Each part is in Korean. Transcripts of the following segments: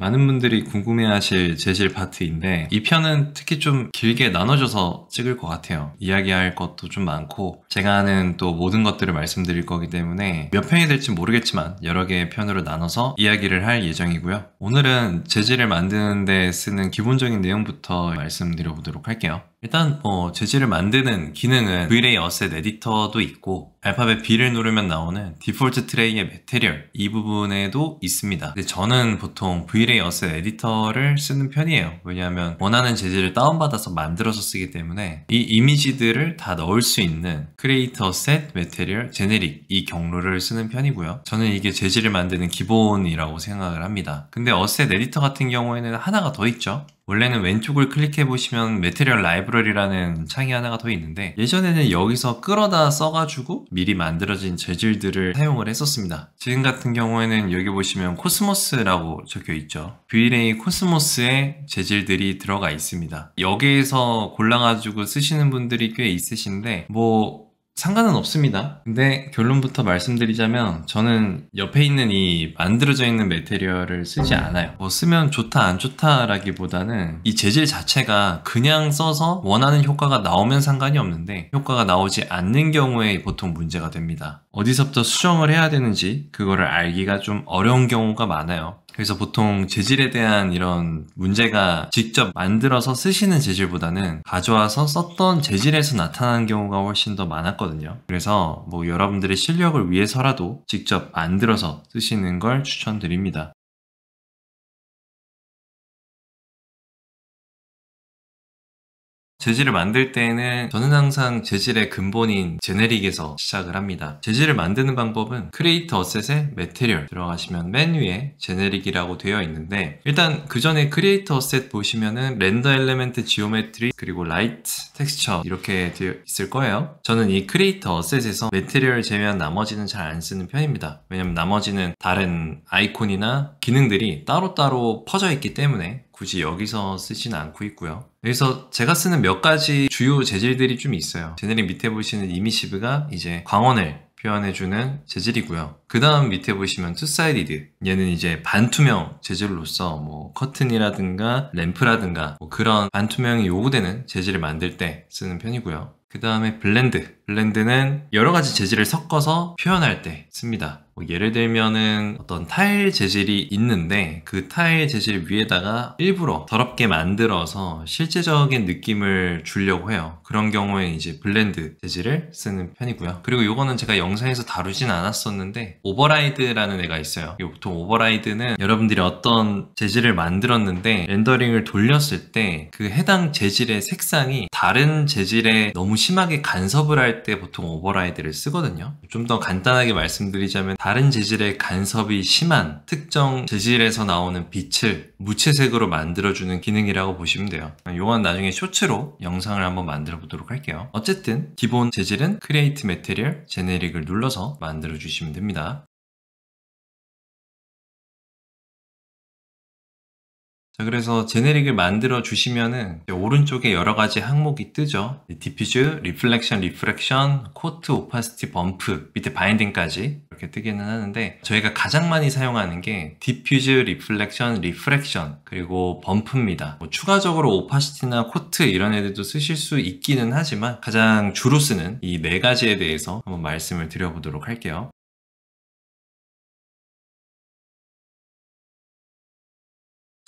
많은 분들이 궁금해하실 재질 파트인데 이 편은 특히 좀 길게 나눠져서 찍을 것 같아요 이야기할 것도 좀 많고 제가 아는 또 모든 것들을 말씀드릴 거기 때문에 몇 편이 될지 모르겠지만 여러 개의 편으로 나눠서 이야기를 할 예정이고요 오늘은 재질을 만드는데 쓰는 기본적인 내용부터 말씀드려 보도록 할게요 일단 뭐 재질을 만드는 기능은 VLAY 어셋 에디터도 있고 알파벳 B를 누르면 나오는 디폴트 트레이의 메테리얼 이 부분에도 있습니다 근데 저는 보통 VLAY 어셋 에디터를 쓰는 편이에요 왜냐하면 원하는 재질을 다운받아서 만들어서 쓰기 때문에 이 이미지들을 다 넣을 수 있는 크리에이터 셋, 메테리얼, 제네릭 이 경로를 쓰는 편이고요 저는 이게 재질을 만드는 기본이라고 생각을 합니다 근데 어셋 에디터 같은 경우에는 하나가 더 있죠 원래는 왼쪽을 클릭해 보시면 메테리얼 라이브러리라는 창이 하나가 더 있는데 예전에는 여기서 끌어다 써가지고 미리 만들어진 재질들을 사용을 했었습니다. 지금 같은 경우에는 여기 보시면 코스모스라고 적혀 있죠. VLA 코스모스에 재질들이 들어가 있습니다. 여기에서 골라가지고 쓰시는 분들이 꽤 있으신데 뭐 상관은 없습니다. 근데 결론부터 말씀드리자면 저는 옆에 있는 이 만들어져 있는 메테리얼을 쓰지 않아요. 뭐 쓰면 좋다 안 좋다라기보다는 이 재질 자체가 그냥 써서 원하는 효과가 나오면 상관이 없는데 효과가 나오지 않는 경우에 보통 문제가 됩니다. 어디서부터 수정을 해야 되는지 그거를 알기가 좀 어려운 경우가 많아요. 그래서 보통 재질에 대한 이런 문제가 직접 만들어서 쓰시는 재질보다는 가져와서 썼던 재질에서 나타나는 경우가 훨씬 더 많았거든요. 그래서 뭐 여러분들의 실력을 위해서라도 직접 만들어서 쓰시는 걸 추천드립니다. 재질을 만들 때에는 저는 항상 재질의 근본인 제네릭에서 시작을 합니다. 재질을 만드는 방법은 크리에이터 어셋에 메테리얼 들어가시면 맨 위에 제네릭이라고 되어 있는데 일단 그 전에 크리에이터 어셋 보시면은 렌더 엘레멘트 지오메트리 그리고 라이트 텍스처 이렇게 되어 있을 거예요. 저는 이 크리에이터 어셋에서 메테리얼 제외한 나머지는 잘 안 쓰는 편입니다. 왜냐면 나머지는 다른 아이콘이나 기능들이 따로따로 퍼져 있기 때문에 굳이 여기서 쓰진 않고 있고요. 여기서 제가 쓰는 몇 가지 주요 재질들이 좀 있어요. 제네릭 밑에 보시는 이미시브가 이제 광원을 표현해주는 재질이고요. 그 다음 밑에 보시면 투사이디드 얘는 이제 반투명 재질로서 뭐 커튼이라든가 램프라든가 뭐 그런 반투명이 요구되는 재질을 만들 때 쓰는 편이고요. 그 다음에 블렌드 블렌드는 여러 가지 재질을 섞어서 표현할 때 씁니다. 뭐 예를 들면은 어떤 타일 재질이 있는데 그 타일 재질 위에다가 일부러 더럽게 만들어서 실제적인 느낌을 주려고 해요. 그런 경우에 이제 블렌드 재질을 쓰는 편이고요. 그리고 이거는 제가 영상에서 다루진 않았었는데 오버라이드라는 애가 있어요. 보통 오버라이드는 여러분들이 어떤 재질을 만들었는데 렌더링을 돌렸을 때 그 해당 재질의 색상이 다른 재질에 너무 심하게 간섭을 할 할때 보통 오버라이드를 쓰거든요 좀 더 간단하게 말씀드리자면 다른 재질의 간섭이 심한 특정 재질에서 나오는 빛을 무채색으로 만들어주는 기능이라고 보시면 돼요 요건 나중에 쇼츠로 영상을 한번 만들어 보도록 할게요 어쨌든 기본 재질은 크리에이트 메테리얼 제네릭을 눌러서 만들어 주시면 됩니다 자, 그래서 제네릭을 만들어 주시면은 오른쪽에 여러 가지 항목이 뜨죠. 디퓨즈, 리플렉션, 리프렉션, 코트, 오파시티, 범프, 밑에 바인딩까지 이렇게 뜨기는 하는데 저희가 가장 많이 사용하는 게 디퓨즈, 리플렉션, 리프렉션 그리고 범프입니다. 뭐 추가적으로 오파시티나 코트 이런 애들도 쓰실 수 있기는 하지만 가장 주로 쓰는 이 네 가지에 대해서 한번 말씀을 드려보도록 할게요.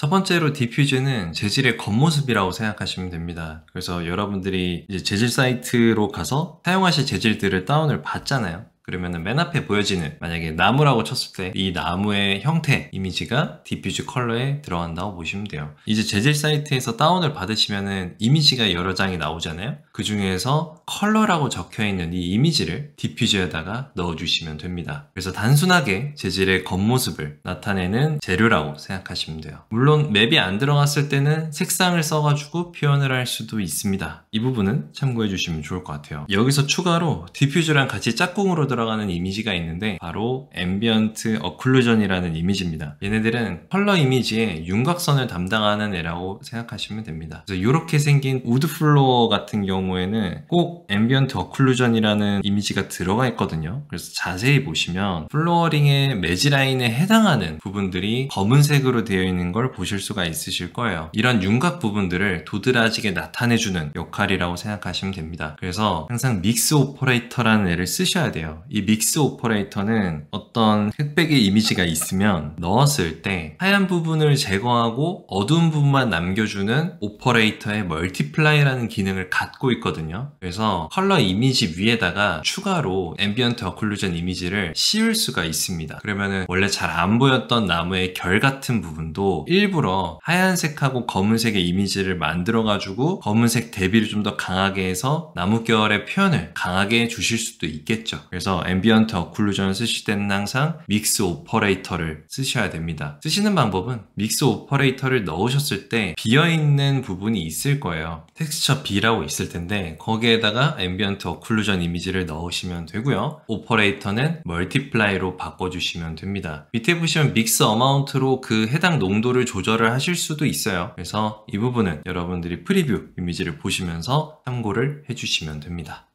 첫 번째로 디퓨즈는 재질의 겉모습이라고 생각하시면 됩니다. 그래서 여러분들이 이제 재질 사이트로 가서 사용하실 재질들을 다운을 받잖아요. 그러면은 맨 앞에 보여지는 만약에 나무라고 쳤을 때 이 나무의 형태 이미지가 디퓨즈 컬러에 들어간다고 보시면 돼요 이제 재질 사이트에서 다운을 받으시면은 이미지가 여러 장이 나오잖아요 그 중에서 컬러라고 적혀 있는 이 이미지를 디퓨즈에다가 넣어주시면 됩니다 그래서 단순하게 재질의 겉모습을 나타내는 재료라고 생각하시면 돼요 물론 맵이 안 들어갔을 때는 색상을 써가지고 표현을 할 수도 있습니다 이 부분은 참고해 주시면 좋을 것 같아요 여기서 추가로 디퓨즈랑 같이 짝꿍으로 들어가는 이미지가 있는데 바로 앰비언트 어클루전이라는 이미지입니다. 얘네들은 컬러 이미지에 윤곽선을 담당하는 애라고 생각하시면 됩니다. 그래서 이렇게 생긴 우드 플로어 같은 경우에는 꼭 앰비언트 어클루전이라는 이미지가 들어가 있거든요. 그래서 자세히 보시면 플로어링의 매지 라인에 해당하는 부분들이 검은색으로 되어 있는 걸 보실 수가 있으실 거예요. 이런 윤곽 부분들을 도드라지게 나타내주는 역할이라고 생각하시면 됩니다. 그래서 항상 믹스 오퍼레이터라는 애를 쓰셔야 돼요. 이 믹스 오퍼레이터는 어떤 흑백의 이미지가 있으면 넣었을 때 하얀 부분을 제거하고 어두운 부분만 남겨주는 오퍼레이터의 멀티플라이라는 기능을 갖고 있거든요. 그래서 컬러 이미지 위에다가 추가로 앰비언트 어클루전 이미지를 씌울 수가 있습니다. 그러면은 원래 잘 안 보였던 나무의 결 같은 부분도 일부러 하얀색하고 검은색의 이미지를 만들어가지고 검은색 대비를 좀 더 강하게 해서 나무결의 표현을 강하게 해 주실 수도 있겠죠. 그래서 상황서 앰비언트 어클루전을 쓰실 때는 항상 믹스 오퍼레이터를 쓰셔야 됩니다. 쓰시는 방법은 믹스 오퍼레이터를 넣으셨을 때 비어있는 부분이 있을 거예요. 텍스처 B라고 있을 텐데 거기에다가 앰비언트 어클루전 이미지를 넣으시면 되고요. 오퍼레이터는 멀티플라이로 바꿔주시면 됩니다. 밑에 보시면 믹스 어마운트로 그 해당 농도를 조절을 하실 수도 있어요. 그래서 이 부분은 여러분들이 프리뷰 이미지를 보시면서 참고를 해주시면 됩니다.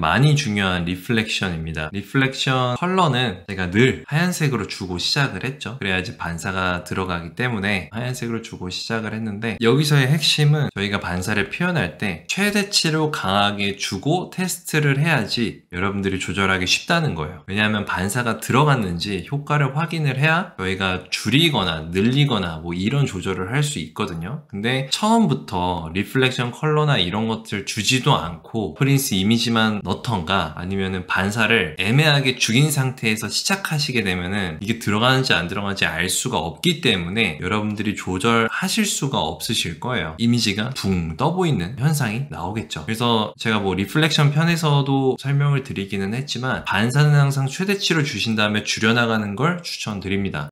많이 중요한 리플렉션입니다. 리플렉션 컬러는 제가 늘 하얀색으로 주고 시작을 했죠. 그래야지 반사가 들어가기 때문에 하얀색으로 주고 시작을 했는데 여기서의 핵심은 저희가 반사를 표현할 때 최대치로 강하게 주고 테스트를 해야지 여러분들이 조절하기 쉽다는 거예요. 왜냐하면 반사가 들어갔는지 효과를 확인을 해야 저희가 줄이거나 늘리거나 뭐 이런 조절을 할 수 있거든요. 근데 처음부터 리플렉션 컬러나 이런 것들 주지도 않고 프린스 이미지만 넣던가 아니면은 반사를 애매하게 죽인 상태에서 시작하시게 되면은 이게 들어가는지 안 들어가는지 알 수가 없기 때문에 여러분들이 조절하실 수가 없으실 거예요. 이미지가 붕 떠보이는 현상이 나오겠죠. 그래서 제가 뭐 리플렉션 편에서도 설명을 드리기는 했지만 반사는 항상 최대치로 주신 다음에 줄여나가는 걸 추천드립니다.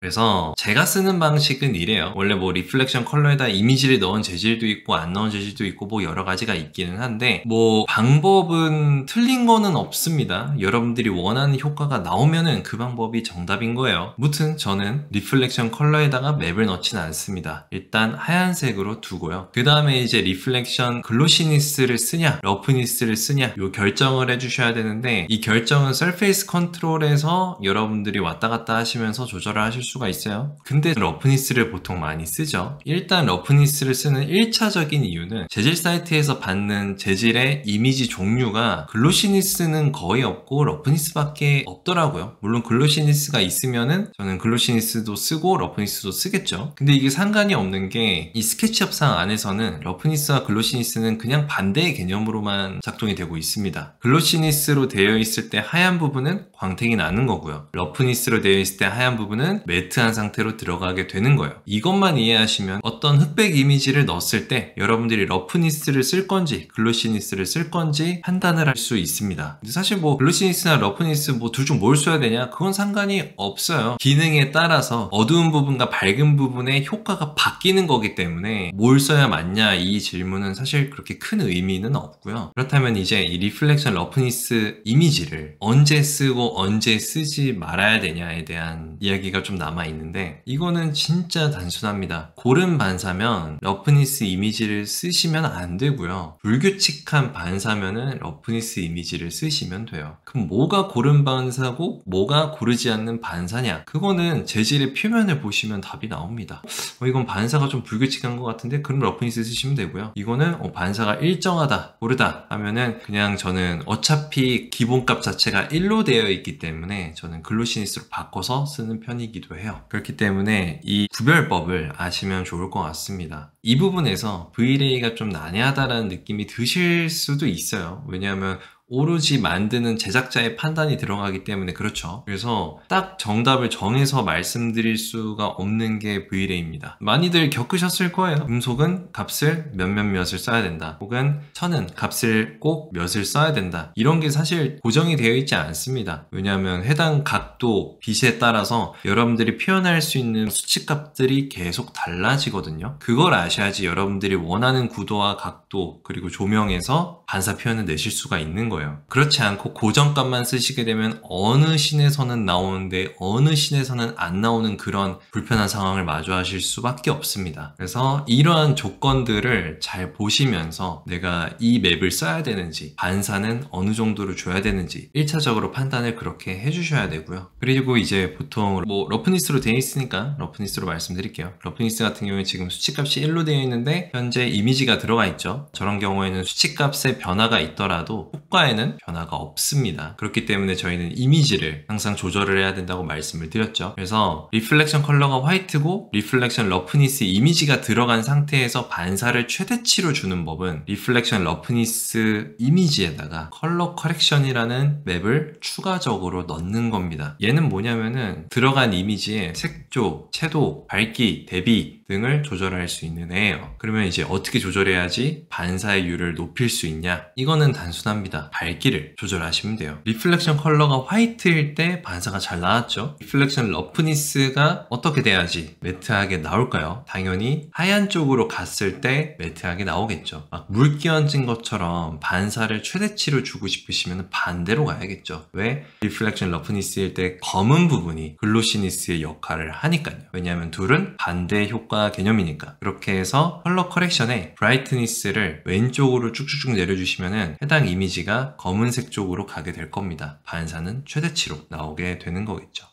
그래서 제가 쓰는 방식은 이래요 원래 뭐 리플렉션 컬러에다 이미지를 넣은 재질도 있고 안 넣은 재질도 있고 뭐 여러 가지가 있기는 한데 뭐 방법은 틀린 거는 없습니다 여러분들이 원하는 효과가 나오면은 그 방법이 정답인 거예요 무튼 저는 리플렉션 컬러에다가 맵을 넣진 않습니다 일단 하얀색으로 두고요 그 다음에 이제 리플렉션 글로시니스를 쓰냐 러프니스를 쓰냐 요 결정을 해주셔야 되는데 이 결정은 서페이스 컨트롤에서 여러분들이 왔다 갔다 하시면서 조절을 하실 수 수가 있어요 근데 러프니스를 보통 많이 쓰죠 일단 러프니스를 쓰는 1차적인 이유는 재질 사이트에서 받는 재질의 이미지 종류가 글로시니스는 거의 없고 러프니스 밖에 없더라고요 물론 글로시니스가 있으면은 저는 글로시니스도 쓰고 러프니스도 쓰겠죠 근데 이게 상관이 없는 게 이 스케치업상 안에서는 러프니스와 글로시니스는 그냥 반대의 개념으로만 작동이 되고 있습니다 글로시니스로 되어 있을 때 하얀 부분은 광택이 나는 거고요 러프니스로 되어 있을 때 하얀 부분은 매 매트한 상태로 들어가게 되는 거예요. 이것만 이해하시면 어떤 흑백 이미지를 넣었을 때 여러분들이 러프니스를 쓸 건지 글로시니스를 쓸 건지 판단을 할 수 있습니다. 사실 뭐 글로시니스나 러프니스 뭐 둘 중 뭘 써야 되냐 그건 상관이 없어요. 기능에 따라서 어두운 부분과 밝은 부분의 효과가 바뀌는 거기 때문에 뭘 써야 맞냐 이 질문은 사실 그렇게 큰 의미는 없고요. 그렇다면 이제 이 리플렉션 러프니스 이미지를 언제 쓰고 언제 쓰지 말아야 되냐에 대한 이야기가 좀 나. 남아있는데 이거는 진짜 단순합니다. 고른 반사면 러프니스 이미지를 쓰시면 안 되고요. 불규칙한 반사면은 러프니스 이미지를 쓰시면 돼요. 그럼 뭐가 고른 반사고 뭐가 고르지 않는 반사냐? 그거는 재질의 표면을 보시면 답이 나옵니다. 어, 이건 반사가 좀 불규칙한 것 같은데 그럼 러프니스 쓰시면 되고요. 이거는 어, 반사가 일정하다, 고르다 하면은 그냥 저는 어차피 기본값 자체가 1로 되어 있기 때문에 저는 글로시니스로 바꿔서 쓰는 편이기도 해요. 해요. 그렇기 때문에 이 구별법을 아시면 좋을 것 같습니다. 이 부분에서 VLA가 좀난해하다는 느낌이 드실 수도 있어요. 왜냐하면 오로지 만드는 제작자의 판단이 들어가기 때문에 그렇죠. 그래서 딱 정답을 정해서 말씀드릴 수가 없는 게 VLA입니다. 많이들 겪으셨을 거예요. 음속은 값을 몇몇몇을 써야 된다. 혹은 천은 값을 꼭 몇을 써야 된다. 이런 게 사실 고정이 되어 있지 않습니다. 왜냐하면 해당 각도, 빛에 따라서 여러분들이 표현할 수 있는 수치값들이 계속 달라지거든요. 그걸 아셔야지 여러분들이 원하는 구도와 각도 그리고 조명에서 반사 표현을 내실 수가 있는 거예요. 거예요. 그렇지 않고 고정값만 쓰시게 되면 어느 신에서는 나오는데 어느 신에서는안 나오는 그런 불편한 상황을 마주하실 수밖에 없습니다. 그래서 이러한 조건들을 잘 보시면서 내가 이 맵을 써야 되는지 반사는 어느 정도로 줘야 되는지 1차적으로 판단을 그렇게 해주셔야 되고요. 그리고 이제 보통 뭐 러프니스로 되어 있으니까 러프니스로 말씀드릴게요. 러프니스 같은 경우에 지금 수치값이 1로 되어 있는데 현재 이미지가 들어가 있죠. 저런 경우에는 수치값에 변화가 있더라도 효과에 효과에는 변화가 없습니다. 그렇기 때문에 저희는 이미지를 항상 조절을 해야 된다고 말씀을 드렸죠. 그래서 리플렉션 컬러가 화이트고 리플렉션 러프니스 이미지가 들어간 상태에서 반사를 최대치로 주는 법은 리플렉션 러프니스 이미지에다가 컬러 커렉션이라는 맵을 추가적으로 넣는 겁니다. 얘는 뭐냐면은 들어간 이미지에 색조, 채도, 밝기, 대비 등을 조절할 수 있는 애예요. 그러면 이제 어떻게 조절해야지 반사율을 높일 수 있냐? 이거는 단순합니다. 밝기를 조절하시면 돼요. 리플렉션 컬러가 화이트일 때 반사가 잘 나왔죠? 리플렉션 러프니스가 어떻게 돼야지 매트하게 나올까요? 당연히 하얀 쪽으로 갔을 때 매트하게 나오겠죠. 막 물기 얹은 것처럼 반사를 최대치로 주고 싶으시면 반대로 가야겠죠. 왜? 리플렉션 러프니스일 때 검은 부분이 글로시니스의 역할을 하니까요. 왜냐하면 둘은 반대 효과 컬러 아, 개념이니까 그렇게 해서 컬러 커렉션에 브라이트니스를 왼쪽으로 쭉쭉쭉 내려주시면은 해당 이미지가 검은색 쪽으로 가게 될 겁니다. 반사는 최대치로 나오게 되는 거겠죠.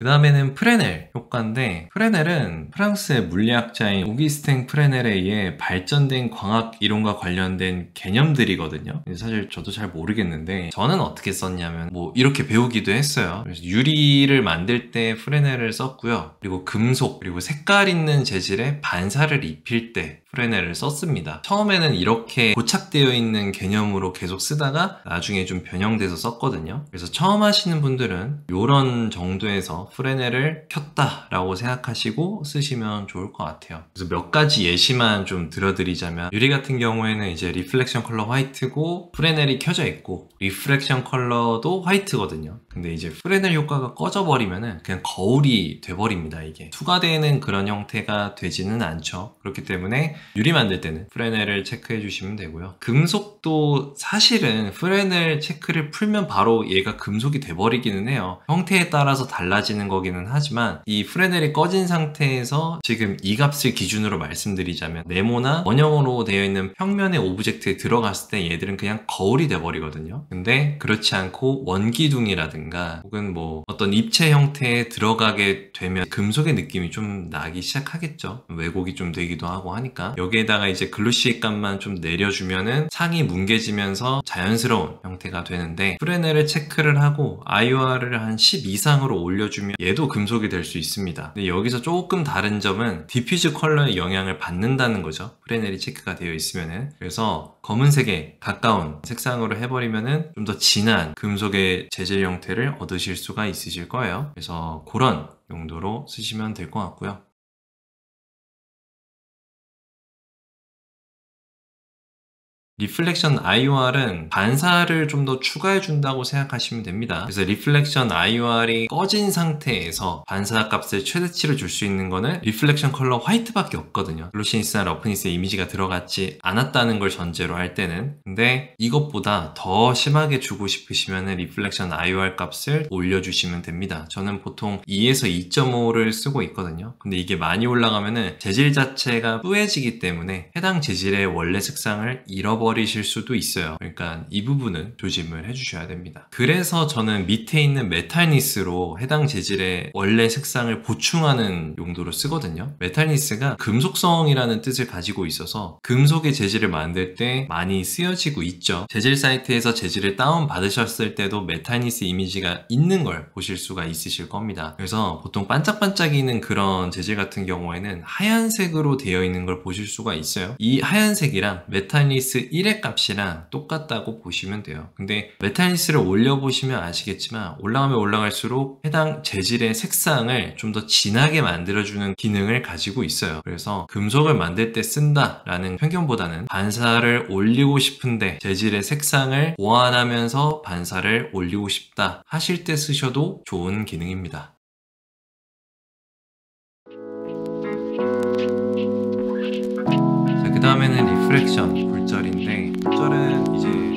그 다음에는 프레넬 효과인데 프레넬은 프랑스의 물리학자인 오기스탱 프레넬에 의해 발전된 광학 이론과 관련된 개념들이거든요 사실 저도 잘 모르겠는데 저는 어떻게 썼냐면 뭐 이렇게 배우기도 했어요 그래서 유리를 만들 때 프레넬을 썼고요 그리고 금속 그리고 색깔 있는 재질에 반사를 입힐 때 프레넬을 썼습니다. 처음에는 이렇게 고착되어 있는 개념으로 계속 쓰다가 나중에 좀 변형돼서 썼거든요. 그래서 처음 하시는 분들은 이런 정도에서 프레넬을 켰다라고 생각하시고 쓰시면 좋을 것 같아요. 그래서 몇 가지 예시만 좀 들어드리자면 유리 같은 경우에는 이제 리플렉션 컬러 화이트고 프레넬이 켜져 있고 리플렉션 컬러도 화이트거든요. 근데 이제 프레넬 효과가 꺼져버리면은 그냥 거울이 돼버립니다. 이게 투과되는 그런 형태가 되지는 않죠. 그렇기 때문에 유리 만들 때는 프레넬을 체크해 주시면 되고요. 금속도 사실은 프레넬 체크를 풀면 바로 얘가 금속이 돼버리기는 해요. 형태에 따라서 달라지는 거기는 하지만 이 프레넬이 꺼진 상태에서 지금 이 값을 기준으로 말씀드리자면 네모나 원형으로 되어 있는 평면의 오브젝트에 들어갔을 때 얘들은 그냥 거울이 돼버리거든요. 근데 그렇지 않고 원기둥이라든가 혹은 뭐 어떤 입체 형태에 들어가게 되면 금속의 느낌이 좀 나기 시작하겠죠. 왜곡이 좀 되기도 하고 하니까 여기에다가 이제 글루시액감만 좀 내려주면은 상이 뭉개지면서 자연스러운 형태가 되는데 프레넬을 체크를 하고 IOR을 한 10 이상으로 올려주면 얘도 금속이 될 수 있습니다. 근데 여기서 조금 다른 점은 디퓨즈 컬러의 영향을 받는다는 거죠. 프레넬이 체크가 되어 있으면은 그래서 검은색에 가까운 색상으로 해버리면은 좀 더 진한 금속의 재질 형태를 얻으실 수가 있으실 거예요. 그래서 그런 용도로 쓰시면 될 것 같고요. 리플렉션 IOR은 반사를 좀 더 추가해 준다고 생각하시면 됩니다 그래서 리플렉션 IOR이 꺼진 상태에서 반사 값을 최대치로 줄수 있는 거는 리플렉션 컬러 화이트밖에 없거든요 루시니스나 러프니스의 이미지가 들어갔지 않았다는 걸 전제로 할 때는 근데 이것보다 더 심하게 주고 싶으시면 리플렉션 IOR 값을 올려주시면 됩니다 저는 보통 2에서 2.5를 쓰고 있거든요 근데 이게 많이 올라가면 재질 자체가 뿌해지기 때문에 해당 재질의 원래 색상을 잃어버리는 버리실 수도 있어요 그러니까 이 부분은 조심을 해주셔야 됩니다 그래서 저는 밑에 있는 메탈니스로 해당 재질의 원래 색상을 보충하는 용도로 쓰거든요 메탈니스가 금속성이라는 뜻을 가지고 있어서 금속의 재질을 만들 때 많이 쓰여지고 있죠 재질 사이트에서 재질을 다운받으셨을 때도 메탈니스 이미지가 있는 걸 보실 수가 있으실 겁니다 그래서 보통 반짝반짝이는 그런 재질 같은 경우에는 하얀색으로 되어 있는 걸 보실 수가 있어요 이 하얀색이랑 메탈니스 1의 값이랑 똑같다고 보시면 돼요. 근데 메타니스를 올려보시면 아시겠지만 올라가면 올라갈수록 해당 재질의 색상을 좀 더 진하게 만들어주는 기능을 가지고 있어요. 그래서 금속을 만들 때 쓴다라는 편견보다는 반사를 올리고 싶은데 재질의 색상을 보완하면서 반사를 올리고 싶다 하실 때 쓰셔도 좋은 기능입니다. 그 다음에는 리프렉션 저는 이제